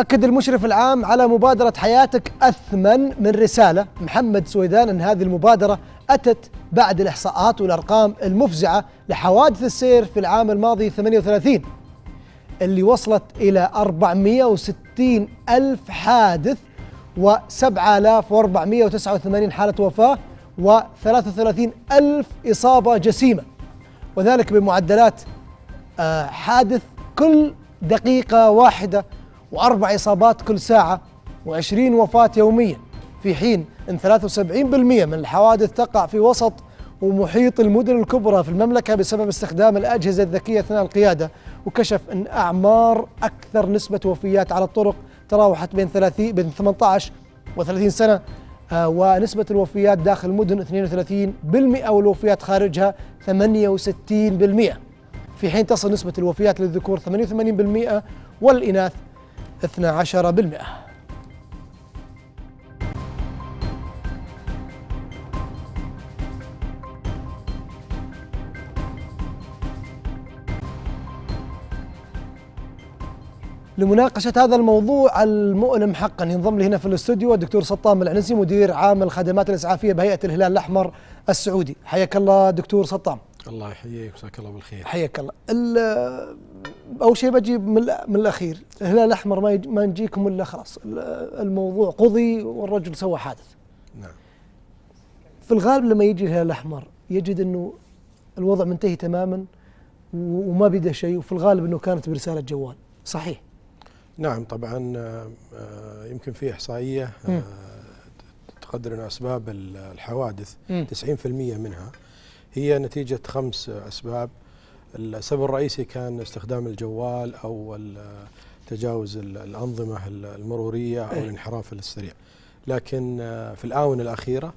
أكد المشرف العام على مبادرة حياتك أثمن من رسالة محمد سويدان أن هذه المبادرة أتت بعد الإحصاءات والأرقام المفزعة لحوادث السير في العام الماضي 38 اللي وصلت إلى 460 ألف حادث و7489 حالة وفاة و33 ألف إصابة جسيمة وذلك بمعدلات آه، حادث كل دقيقة واحدة وأربع إصابات كل ساعة و20 وفاة يوميا في حين أن 73% من الحوادث تقع في وسط ومحيط المدن الكبرى في المملكة بسبب استخدام الأجهزة الذكية أثناء القيادة وكشف أن أعمار أكثر نسبة وفيات على الطرق تراوحت بين 30 بين 18 و 30 سنة آه، ونسبة الوفيات داخل المدن 32% والوفيات خارجها 68% في حين تصل نسبة الوفيات للذكور 88% والإناث لمناقشة هذا الموضوع المؤلم حقا ينضم لي هنا في الاستوديو الدكتور سطام العنسي مدير عام الخدمات الإسعافية بهيئة الهلال الأحمر السعودي حياك الله دكتور سطام الله يحييك جزاك الله بالخير حياك الله اول شيء بجي من, من الاخير الهلال الاحمر ما, ما نجيكم الا خلاص الموضوع قضي والرجل سوى حادث نعم في الغالب لما يجي الهلال الاحمر يجد انه الوضع منتهي تماما وما بدا شيء وفي الغالب انه كانت برساله جوال صحيح نعم طبعا آه، آه، يمكن آه، في احصائيه تقدر ان اسباب الحوادث 90% منها هي نتيجة خمس أسباب السبب الرئيسي كان استخدام الجوال أو تجاوز الأنظمة المرورية أو إيه. الانحراف السريع لكن آه، في الآونة الأخيرة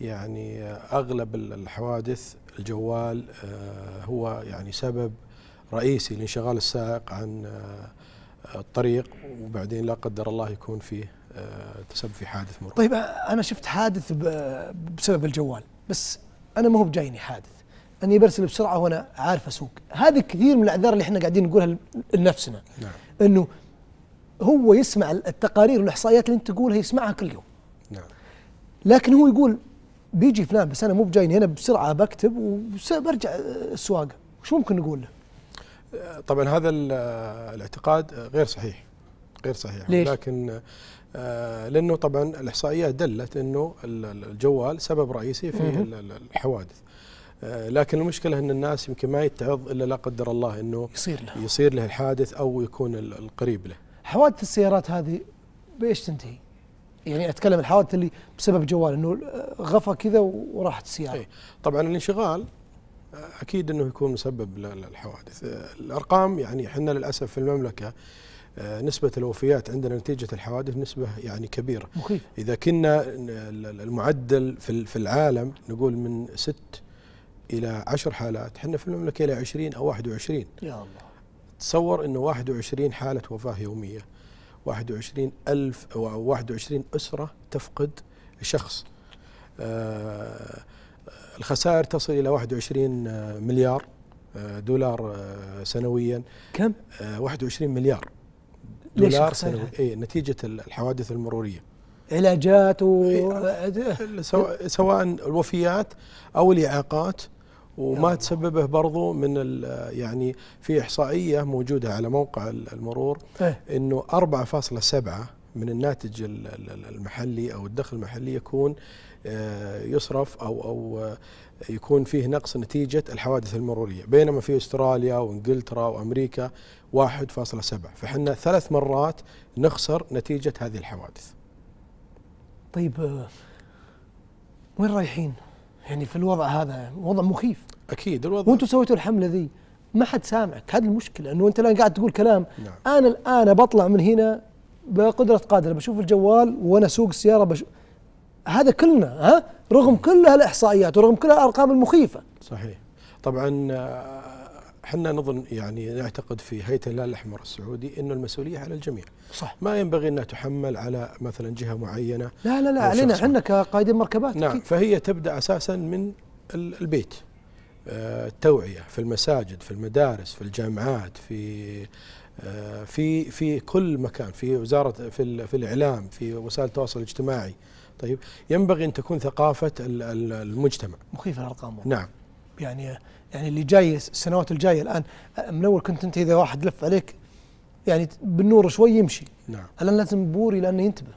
يعني آه، أغلب الحوادث الجوال آه، هو يعني سبب رئيسي لانشغال السائق عن الطريق وبعدين لا قدر الله يكون فيه تسبب في حادث مرور طيب أنا شفت حادث بسبب الجوال بس انا ما هو بجايني حادث اني برسل بسرعه وانا عارف اسوق هذا كثير من الاعذار اللي احنا قاعدين نقولها لنفسنا نعم. انه هو يسمع التقارير والاحصائيات اللي انت تقولها يسمعها كل يوم نعم. لكن هو يقول بيجي فلان بس انا مو بجايني هنا بسرعه بكتب وبرجع السواقه آه، وش ممكن نقول له آه، طبعا هذا آه، الاعتقاد غير صحيح غير صحيح ليش؟ لكن آه، لانه طبعا الاحصائيات دلت انه الجوال سبب رئيسي في الحوادث آه، لكن المشكله ان الناس يمكن ما يتعظ الا لا قدر الله انه يصير له يصير له الحادث او يكون القريب له. حوادث السيارات هذه بايش تنتهي؟ يعني اتكلم الحوادث اللي بسبب جوال انه غفى كذا وراحت السياره. ايه طبعا الانشغال آه، اكيد انه يكون مسبب للحوادث، الارقام يعني احنا للاسف في المملكه آه، نسبة الوفيات عندنا نتيجة الحوادث نسبة يعني كبيرة مخيف. إذا كنا المعدل في العالم نقول من ست إلى عشر حالات احنا في المملكة إلى عشرين أو واحد وعشرين يا الله تصور أنه واحد وعشرين حالة وفاة يومية واحد وعشرين ألف أو واحد وعشرين أسرة تفقد شخص آه، الخسائر تصل إلى 21 آه، مليار دولار سنويا كم؟ 21 مليار دولار سنوي اي نتيجه الحوادث المروريه علاجات و إيه، سواء سواء الوفيات او الاعاقات وما نعم. تسببه برضو من يعني في احصائيه موجوده على موقع المرور إيه. انه من الناتج المحلي او الدخل المحلي يكون آه، يصرف او او آه، يكون فيه نقص نتيجه الحوادث المروريه، بينما في استراليا وانجلترا وامريكا 1.7 فحنا ثلاث مرات نخسر نتيجه هذه الحوادث. طيب آه، وين رايحين؟ يعني في الوضع هذا وضع مخيف اكيد الوضع وانتم سويتوا الحمله ذي ما حد سامعك هذه المشكله انه انت الان قاعد تقول كلام نعم. انا الان بطلع من هنا بقدره قادر بشوف الجوال وانا اسوق السياره بشوف هذا كلنا ها رغم كل هالاحصائيات ورغم كل الارقام المخيفه صحيح طبعا احنا آه، نظن يعني نعتقد في هيئه الهلال الاحمر السعودي انه المسؤوليه على الجميع صح ما ينبغي انها تحمل على مثلا جهه معينه لا لا لا علينا احنا كقائدين مركبات نعم أكيد. فهي تبدا اساسا من البيت آه، التوعيه في المساجد في المدارس في الجامعات في آه، في في كل مكان في وزاره في في الاعلام في وسائل التواصل الاجتماعي طيب ينبغي ان تكون ثقافه المجتمع مخيفه الارقام نعم يعني يعني اللي جاي السنوات الجايه الان من اول كنت انت اذا واحد لف عليك يعني بالنور شوي يمشي نعم الان لازم بوري لانه ينتبه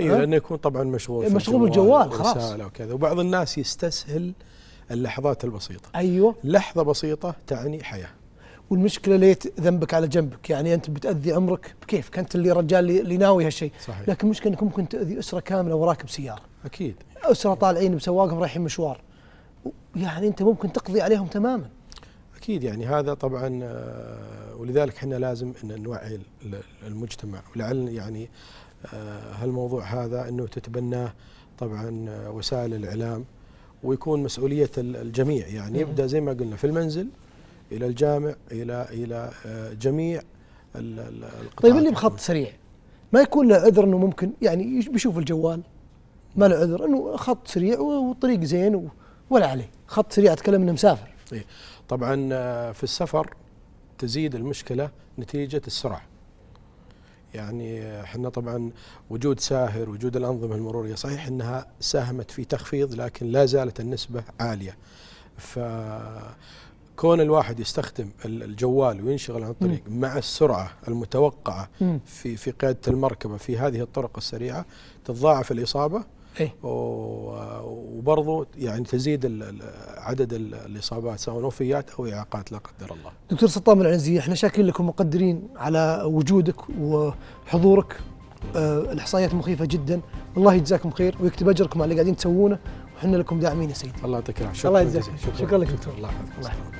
ايوه لانه يكون طبعا مشغول مشغول بالجوال خلاص وكذا وبعض الناس يستسهل اللحظات البسيطه ايوه لحظه بسيطه تعني حياه والمشكله ليت ذنبك على جنبك يعني انت بتاذي عمرك بكيفك انت اللي رجال اللي ناوي هالشيء صحيح. لكن المشكله انك ممكن تاذي اسره كامله وراكب سياره اكيد اسره طالعين بسواقهم رايحين مشوار يعني انت ممكن تقضي عليهم تماما اكيد يعني هذا طبعا آه، ولذلك احنا لازم ان نوعي المجتمع ولعل يعني آه، هالموضوع هذا انه تتبناه طبعا آه، وسائل الاعلام ويكون مسؤوليه الجميع يعني يبدا زي ما قلنا في المنزل الى الجامع الى الى آه، جميع القطاعات طيب اللي بخط سريع ما يكون له عذر انه ممكن يعني بيشوف الجوال ما له عذر انه خط سريع والطريق زين ولا عليه خط سريع اتكلم انه مسافر إيه طبعا آه، في السفر تزيد المشكله نتيجه السرعه يعني احنا طبعا وجود ساهر وجود الانظمه المروريه صحيح انها ساهمت في تخفيض لكن لا زالت النسبه عاليه ف كون الواحد يستخدم الجوال وينشغل عن الطريق مع السرعه المتوقعه في في قياده المركبه في هذه الطرق السريعه تتضاعف الاصابه إيه؟ وبرضه يعني تزيد عدد الاصابات سواء وفيات او اعاقات لا قدر الله. دكتور سطام العنزي احنا شاكرين لكم مقدرين على وجودك وحضورك آه، الاحصائيات مخيفه جدا والله يجزاكم خير ويكتب اجركم على اللي قاعدين تسوونه وحنا لكم داعمين يا سيدي. الله يعطيك العافيه. الله يجزاك شكرا, شكرا لك دكتور. الله يحفظك.